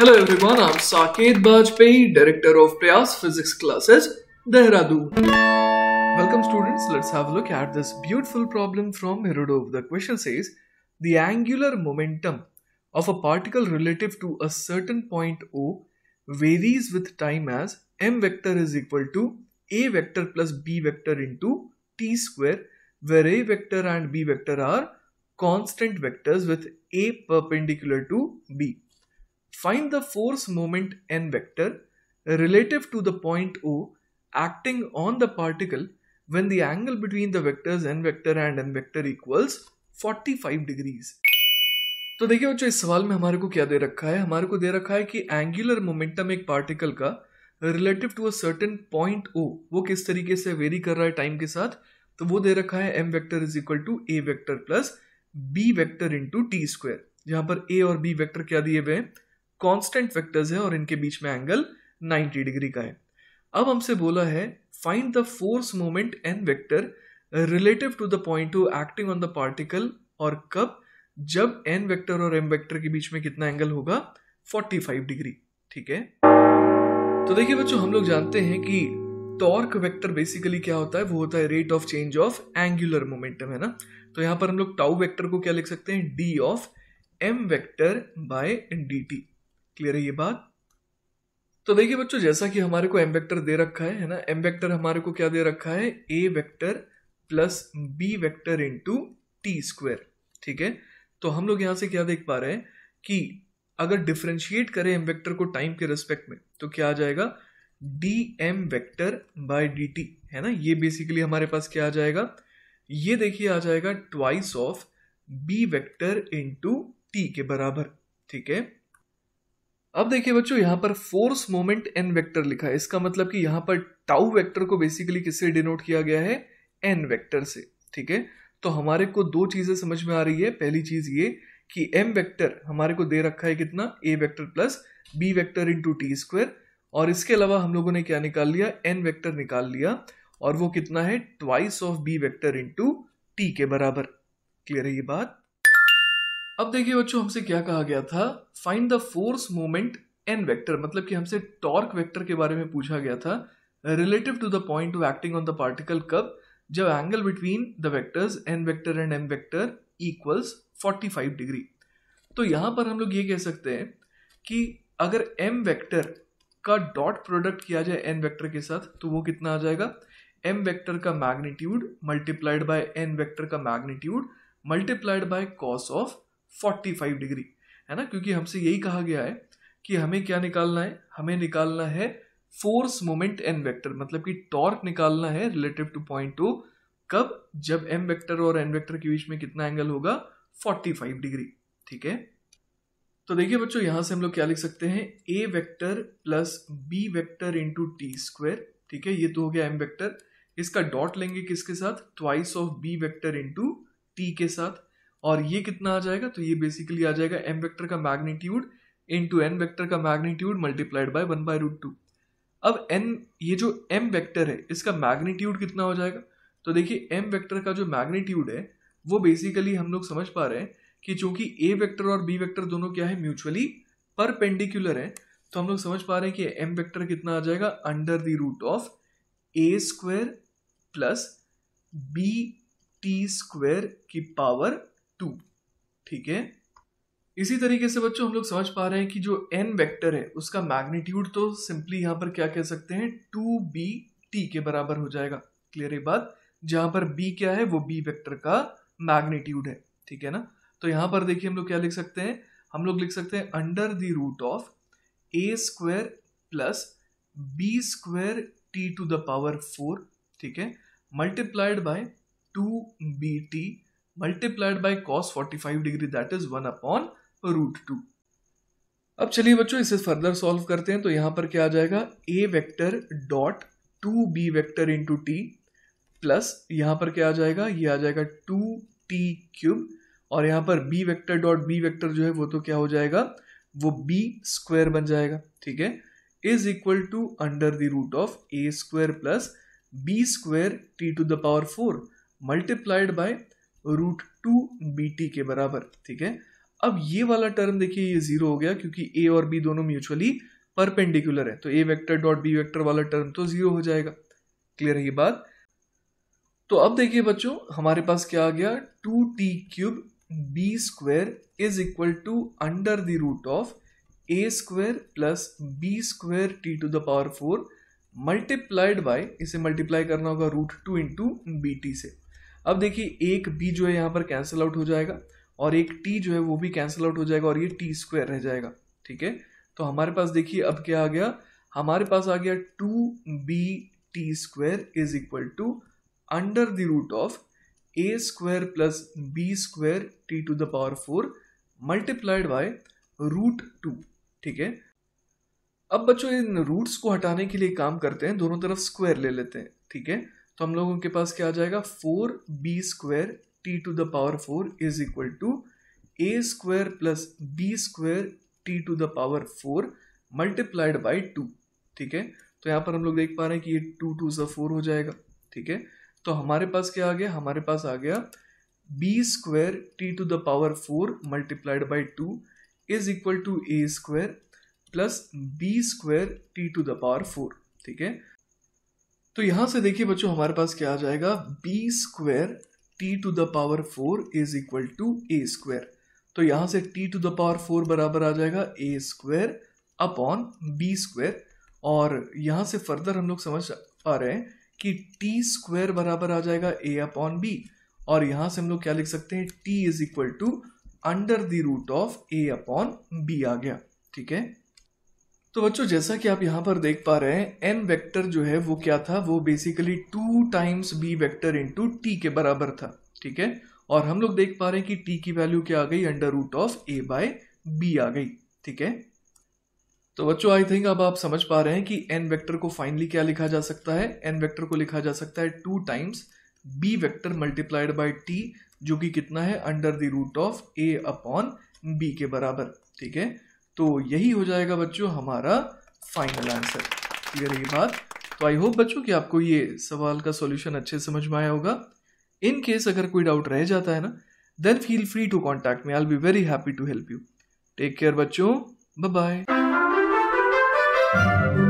Hello everyone, I'm Saket Bajpayee, Director of Prayas Physics Classes, Dehradun. Welcome students, let's have a look at this beautiful problem from Herodov. The question says, the angular momentum of a particle relative to a certain point O varies with time as m vector is equal to a vector plus b vector into t square where a vector and b vector are constant vectors with a perpendicular to b. Find the force moment n vector relative to the point O acting on the particle when the angle between the vectors n vector and n vector equals 45 degrees. तो देखिए बच्चों इस सवाल में हमारे को क्या दे रखा है हमारे को दे रखा है कि एंगुलर मोमेंटम एक पार्टिकल का relative to a certain point ओ वो किस तरीके से वेरी कर रहा है टाइम के साथ तो वो दे रखा है M vector is equal to A vector plus B vector into T square जहां पर ए और बी वेक्टर क्या दिए हुए हैं कांस्टेंट वेक्टर्स है और इनके बीच में एंगल 90 डिग्री का है अब हमसे बोला है find the force moment N vector relative to the point to acting on the particle और कब जब एन वेक्टर और एम वेक्टर के बीच में कितना एंगल होगा 45 डिग्री ठीक है तो देखिए बच्चों हम लोग जानते हैं कि टॉर्क वेक्टर बेसिकली क्या होता है वो होता है rate of change of angular momentum है ना तो यहाँ पर हम लोग टाउ वेक्टर को क्या लिख सकते हैं D of M vector by D T clear है ये बात तो देखिए बच्चों जैसा कि हमारे को एम वेक्टर दे रखा है है ना एम वेक्टर हमारे को क्या दे रखा है A vector plus B vector into T square ठीक है तो हम लोग यहां से क्या देख पा रहे हैं कि अगर डिफ्रेंशिएट करें एम वेक्टर को टाइम के रिस्पेक्ट में तो क्या आ जाएगा D M vector by D T है ना ये बेसिकली हमारे पास क्या आ जाएगा ये देखिए आ जाएगा twice of B vector into T के बराबर ठीक है अब देखिए बच्चों यहां पर फोर्स मोमेंट एन वेक्टर लिखा है इसका मतलब कि यहां पर टाउ वेक्टर को बेसिकली किससे डिनोट किया गया है एन वेक्टर से ठीक है तो हमारे को दो चीजें समझ में आ रही है पहली चीज ये कि एम वेक्टर हमारे को दे रखा है कितना A vector plus B vector into T square और इसके अलावा हम लोगों ने क्या निकाल लिया एन वेक्टर निकाल लिया और वो कितना है twice of B vector into T के बराबर क्लियर है ये बात अब देखिए बच्चों हमसे क्या कहा गया था find the force moment N vector मतलब कि हमसे टॉर्क वेक्टर के बारे में पूछा गया था relative to the point of acting on the particle कब जब angle between the vectors N vector and M vector equals 45 degree तो यहां पर हम लोग ये कह सकते हैं कि अगर एम वेक्टर का डॉट प्रोडक्ट किया जाए एन वेक्टर के साथ तो वो कितना आ जाएगा एम वेक्टर का magnitude multiplied by N vector का magnitude multiplied by cos of forty five degree है ना क्योंकि हमसे यही कहा गया है कि हमें क्या निकालना है हमें निकालना है फोर्स मोमेंट एन वेक्टर मतलब कि टॉर्क निकालना है रिलेटिव टू पॉइंट टू कब जब एम वेक्टर और एन वेक्टर के बीच में कितना एंगल होगा 45 डिग्री ठीक है तो देखिए बच्चों यहां से हम लोग क्या लिख सकते हैं A vector plus B vector into T square ठीक है ये तो हो गया एम वेक्टर इसका डॉट लेंगे किसके साथ twice of B vector into T के साथ और ये कितना आ जाएगा तो ये बेसिकली आ जाएगा एम वेक्टर का magnitude into N vector का magnitude multiplied by one by root two अब एन ये जो एम वैक्टर है इसका मैग्नीट्यूड कितना हो जाएगा तो देखिए एम वैक्टर का जो मैग्नीट्यूड है वो बेसिकली हम लोग समझ पा रहे हैं कि चूंकि ए वैक्टर और बी वैक्टर दोनों क्या है म्यूचुअली परपेंडिकुलर है तो हम लोग समझ पा रहे हैं कि एम वैक्टर कितना आ जाएगा under the root of A square plus B T square की पावर टू ठीक है इसी तरीके से बच्चों हम लोग समझ पा रहे हैं कि जो एन वेक्टर है उसका मैग्नीट्यूड तो सिंपली यहां पर क्या कह सकते हैं टू बी टी के बराबर हो जाएगा क्लियर ये बात जहां पर बी क्या है वो बी वेक्टर का मैग्नीट्यूड है ठीक है ना तो यहां पर देखिए हम लोग क्या लिख सकते हैं हम लोग लिख सकते हैं under the root of A square plus B square T to the power four ठीक है multiplied by two B T multiplied by cos forty five degree that is one upon root two अब चलिए बच्चों इसे further solve करते हैं तो यहां पर क्या आ जाएगा A vector dot two B vector into T plus यहां पर क्या आ जाएगा ये आ जाएगा टू टी क्यूब और यहाँ पर B vector dot B vector जो है वो तो क्या हो जाएगा वो बी स्क्वायर बन जाएगा ठीक है is equal to under the root of A square plus B square T to the power four multiplied by root two B T के बराबर ठीक है अब ये वाला टर्म देखिए ये जीरो हो गया क्योंकि ए और बी दोनों म्यूचुअली परपेंडिकुलर है तो A vector dot B vector वाला टर्म तो जीरो हो जाएगा क्लियर है ये बात तो अब देखिए बच्चों हमारे पास क्या आ गया two T cube B square is equal to under the root of A square plus B square T to the power four multiplied by इसे मल्टीप्लाई करना होगा root two into B T से अब देखिए एक बी जो है यहाँ पर कैंसिल आउट हो जाएगा और एक टी जो है वो भी कैंसिल आउट हो जाएगा और ये टी स्क्वायर रह जाएगा ठीक है तो हमारे पास देखिए अब क्या आ गया हमारे पास आ गया two B T square is equal to under the root of A square plus B square T to the power four multiplied by root two ठीक है अब बच्चों इन रूट्स को हटाने के लिए काम करते हैं दोनों तरफ स्क्वायर ले लेते हैं ठीक है तो हम लोगों के पास क्या आ जाएगा four B square T to the power four is equal to A square plus B square T to the power four multiplied by two ठीक है तो यहाँ पर हम लोग देख पा रहे हैं कि ये टू टू सा फोर हो जाएगा ठीक है तो हमारे पास क्या आ गया हमारे पास आ गया B square T to the power four multiplied by two is equal to A square plus B square T to the power four ठीक है तो यहाँ से देखिए बच्चों हमारे पास क्या आ जाएगा B square T to the power four is equal to A square तो यहाँ से T to the power four बराबर आ जाएगा A square upon B square और यहाँ से फर्दर हम लोग समझ पा रहे हैं कि टी स्क्वेयर बराबर आ जाएगा ए अपॉन बी और यहाँ से हम लोग क्या लिख सकते हैं T is equal to under the root of A upon B आ गया ठीक है तो बच्चों जैसा कि आप यहां पर देख पा रहे हैं एन वेक्टर जो है वो क्या था वो basically two times B vector into T के बराबर था ठीक है और हम लोग देख पा रहे हैं कि टी की वैल्यू क्या आ गई under root of A by B आ गई ठीक है तो बच्चों आई थिंक अब आप समझ पा रहे हैं कि एन वेक्टर को फाइनली क्या लिखा जा सकता है एन वेक्टर को लिखा जा सकता है two times B vector multiplied by T जो कि कितना है under the root of A upon B के बराबर ठीक है तो यही हो जाएगा बच्चों हमारा फाइनल आंसर क्लियर है ये बात तो आई होप बच्चों कि आपको ये सवाल का सॉल्यूशन अच्छे समझ में आया होगा इन केस अगर कोई डाउट रह जाता है ना then feel free to contact me I be very happy to help you take care बच्चों बाय बाय